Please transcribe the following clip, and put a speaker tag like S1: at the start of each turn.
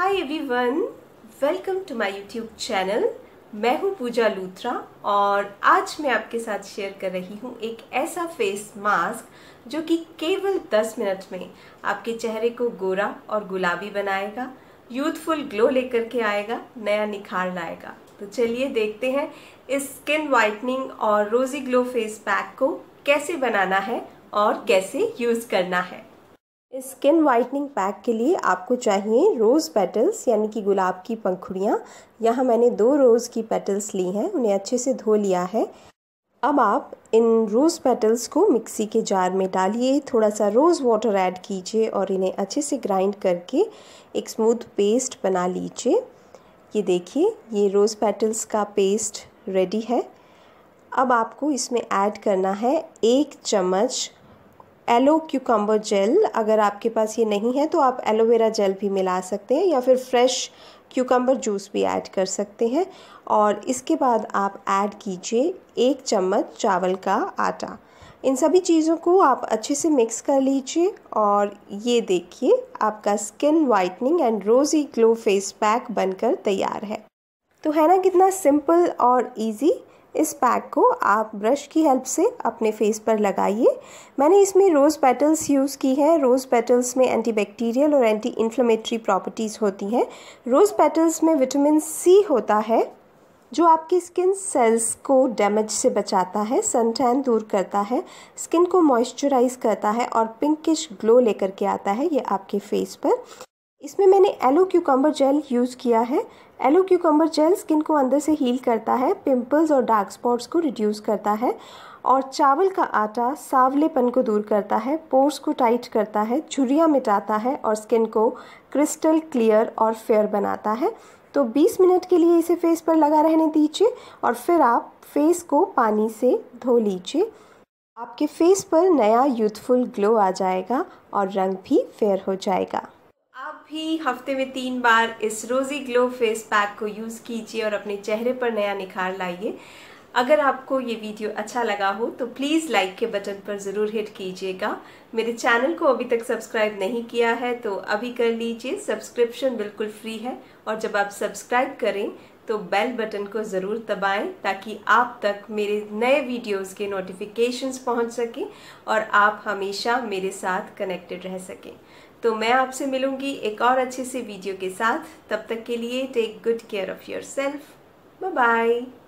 S1: hi everyone welcome to my YouTube channel मैं हूं पूजा लूथरा और आज मैं आपके साथ शेयर कर रही हूं एक ऐसा फेस मास्क जो कि केवल 10 मिनट में आपके चेहरे को गोरा और गुलाबी बनाएगा यूथफुल ग्लो लेकर के आएगा नया निखार लाएगा तो चलिए देखते हैं इस स्किन वाइटनिंग और रोजी ग्लो फेस पैक को कैसे बनाना है और कैसे यूज़ करना है स्किन वाइटनिंग पैक के लिए आपको चाहिए रोज़ पेटल्स यानी कि गुलाब की पंखुड़ियाँ यहाँ मैंने दो रोज़ की पेटल्स ली हैं उन्हें अच्छे से धो लिया है अब आप इन रोज़ पेटल्स को मिक्सी के जार में डालिए थोड़ा सा रोज़ वाटर ऐड कीजिए और इन्हें अच्छे से ग्राइंड करके एक स्मूथ पेस्ट बना लीजिए ये देखिए ये रोज़ पेटल्स का पेस्ट रेडी है अब आपको इसमें ऐड करना है एक चम्मच एलो क्यूकम्बर जेल अगर आपके पास ये नहीं है तो आप एलोवेरा जेल भी मिला सकते हैं या फिर फ्रेश क्यूकम्बर जूस भी ऐड कर सकते हैं और इसके बाद आप ऐड कीजिए एक चम्मच चावल का आटा इन सभी चीज़ों को आप अच्छे से मिक्स कर लीजिए और ये देखिए आपका skin whitening and rosy glow face pack बनकर तैयार है तो है ना कितना सिंपल और इजी इस पैक को आप ब्रश की हेल्प से अपने फेस पर लगाइए मैंने इसमें रोज़ पेटल्स यूज़ की है रोज़ पेटल्स में एंटीबैक्टीरियल और एंटी इन्फ्लेमेटरी प्रॉपर्टीज़ होती हैं रोज़ पेटल्स में विटामिन सी होता है जो आपकी स्किन सेल्स को डैमेज से बचाता है सन टैन दूर करता है स्किन को मॉइस्चराइज करता है और पिंकिश ग्लो लेकर के आता है ये आपके फेस पर इसमें मैंने एलो क्यूकम्बर जेल यूज़ किया है एलो क्यूकम्बर जेल स्किन को अंदर से हील करता है पिंपल्स और डार्क स्पॉट्स को रिड्यूस करता है और चावल का आटा सावलेपन को दूर करता है पोर्स को टाइट करता है झुरिया मिटाता है और स्किन को क्रिस्टल क्लियर और फेयर बनाता है तो 20 मिनट के लिए इसे फेस पर लगा रहने दीजिए और फिर आप फेस को पानी से धो लीजिए आपके फेस पर नया यूथफुल ग्लो आ जाएगा और रंग भी फेयर हो जाएगा भी हफ्ते में तीन बार इस रोज़ी ग्लो फेस पैक को यूज़ कीजिए और अपने चेहरे पर नया निखार लाइए अगर आपको ये वीडियो अच्छा लगा हो तो प्लीज़ लाइक के बटन पर ज़रूर हिट कीजिएगा मेरे चैनल को अभी तक सब्सक्राइब नहीं किया है तो अभी कर लीजिए सब्सक्रिप्शन बिल्कुल फ्री है और जब आप सब्सक्राइब करें तो बेल बटन को ज़रूर दबाएं ताकि आप तक मेरे नए वीडियोस के नोटिफिकेशंस पहुंच सकें और आप हमेशा मेरे साथ कनेक्टेड रह सकें तो मैं आपसे मिलूंगी एक और अच्छे से वीडियो के साथ तब तक के लिए take good care of yourself bye